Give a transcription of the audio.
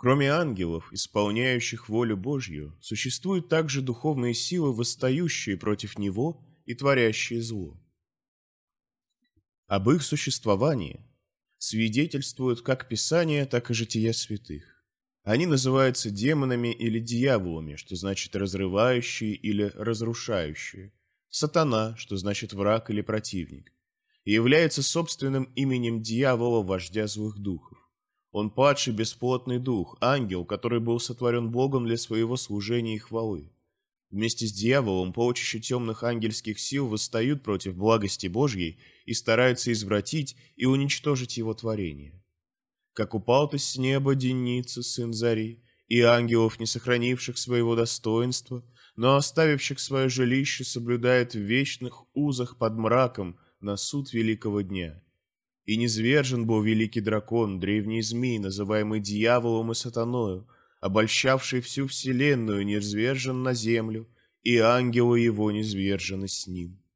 Кроме ангелов, исполняющих волю Божью, существуют также духовные силы, восстающие против Него и творящие зло. Об их существовании свидетельствуют как Писание, так и жития святых. Они называются демонами или дьяволами, что значит «разрывающие» или «разрушающие», «сатана», что значит «враг» или «противник», и является собственным именем дьявола, вождя злых духов. Он падший бесплотный дух, ангел, который был сотворен Богом для своего служения и хвалы. Вместе с дьяволом полчища темных ангельских сил восстают против благости Божьей и стараются извратить и уничтожить его творение. Как упал ты с неба, Деница, сын Зари, и ангелов, не сохранивших своего достоинства, но оставивших свое жилище, соблюдает в вечных узах под мраком на суд великого дня – и низвержен был великий дракон, древний змей, называемый дьяволом и сатаною, обольщавший всю вселенную, низвержен на землю, и ангелы его низвержены с ним.